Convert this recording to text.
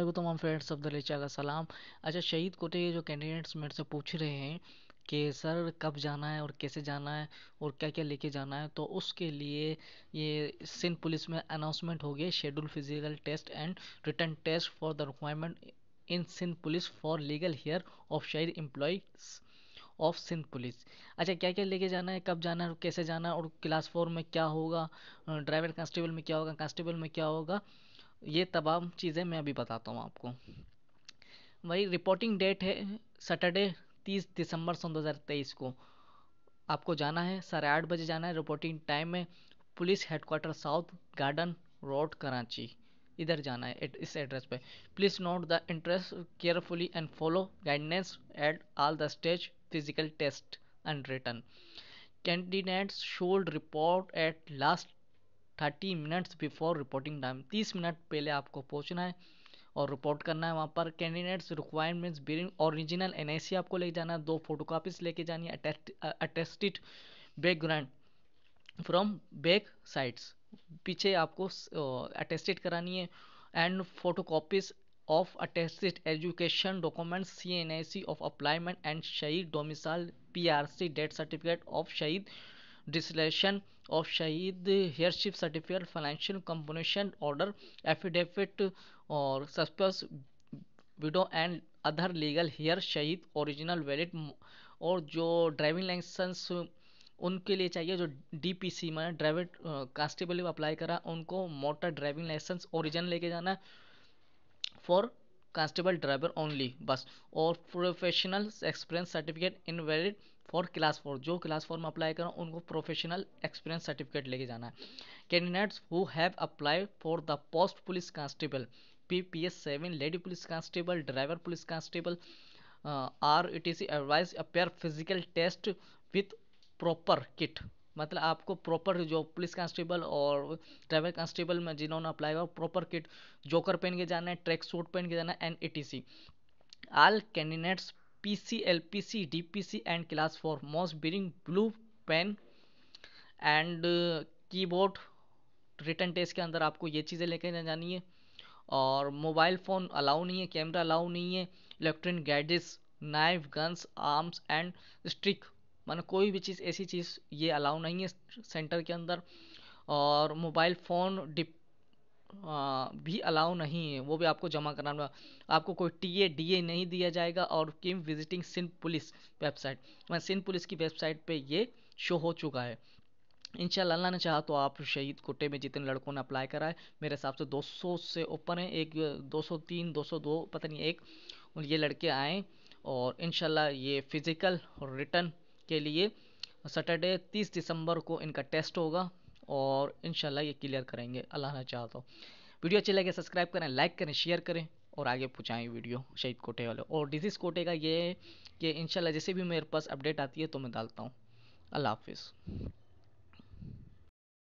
अल्लाह तमाम फ्रेंड्स अब्दुल सलाम अच्छा शहीद कोटे जो कैंडिडेट्स मेरे से पूछ रहे हैं कि सर कब जाना है और कैसे जाना है और क्या क्या लेके जाना है तो उसके लिए ये सिंध पुलिस में अनाउंसमेंट हो गया schedule physical test and written test for the requirement in Sindh police for legal heir of शहीद एम्प्लॉज ऑफ सिंध पुलिस अच्छा क्या क्या लेके जाना है कब जाना है कैसे जाना है और क्लास फोर में क्या होगा ड्राइवर कांस्टेबल में क्या होगा कांस्टेबल में क्या होगा ये तमाम चीज़ें मैं अभी बताता हूँ आपको वही रिपोर्टिंग डेट है सैटरडे तीस दिसंबर सन दो हज़ार तेईस को आपको जाना है साढ़े आठ बजे जाना है रिपोर्टिंग टाइम में police headquarter south garden road Karachi इधर जाना है एट, इस एड्रेस पे please note the interest carefully and follow guidance at all the stage physical test and written candidates should report at least thirty minutes before reporting time तीस minute पहले आपको पहुंचना है और रिपोर्ट करना है वहाँ पर candidates requirements bearing original N आपको ले जाना है दो फोटो लेके जानी है attested background from back sides पीछे आपको अटेस्टेड करानी है and photo copies of attested education document C N of applicant and शहीद domicile P death certificate of शहीद डिसलेशन ऑफ शहीद heirship certificate financial compensation order affidavit और suspense widow and other legal heir शहीद original valid और जो driving licence उनके लिए चाहिए जो डी पी सी में ड्राइवर कांस्टेबल अप्लाई करा उनको मोटर ड्राइविंग लाइसेंस ओरिजिनल लेके जाना फॉर कांस्टेबल ड्राइवर ओनली बस और professional experience certificate in valid for class four जो क्लास फोर में अप्लाई करो उनको प्रोफेशनल एक्सपीरियंस सर्टिफिकेट लेके जाना है candidates who have apply for the post police constable P P S seven lady police constable driver police constable are it is advise appear physical test with proper kit मतलब आपको proper जो police constable और travel constable में जिन्होंने apply हुआ proper kit joker पहन के जाना है ट्रैक सूट पहन के जाना है and a all candidates P C L P C D P C and class four must bring blue pen and keyboard written test के अंदर आपको ये चीज़ें लेकर जानी है और मोबाइल फ़ोन अलाउ नहीं है कैमरा अलाउ नहीं है electronic gadgets knife guns arms and stick मानो कोई भी चीज़ ऐसी चीज़ ये अलाउ नहीं है सेंटर के अंदर और मोबाइल फ़ोन डिप भी अलाउ नहीं है वो भी आपको जमा कराना आपको कोई टी ए डी ए नहीं दिया जाएगा और keep visiting Sindh police website मैं सिंध पुलिस की वेबसाइट पे ये शो हो चुका है इनशाला अल्लाह ने चाहा तो आप शहीद कोटे में जितने लड़कों ने अप्लाई कराए मेरे हिसाब से 200 से ऊपर हैं एक 203 202 पता नहीं एक ये लड़के आएँ और इन ये फिज़िकल और रिटर्न के लिए सैटरडे तीस दिसंबर को इनका टेस्ट होगा और इनशाला ये क्लियर करेंगे अल्लाह ना चाहता तो। हूँ वीडियो अच्छी लगे सब्सक्राइब करें लाइक करें शेयर करें और आगे पहुँचाएँ वीडियो शहीद कोटे वाले और डिजीज़ कोटे का ये कि इनशाला जैसे भी मेरे पास अपडेट आती है तो मैं डालता हूँ अल्लाह हाफिज़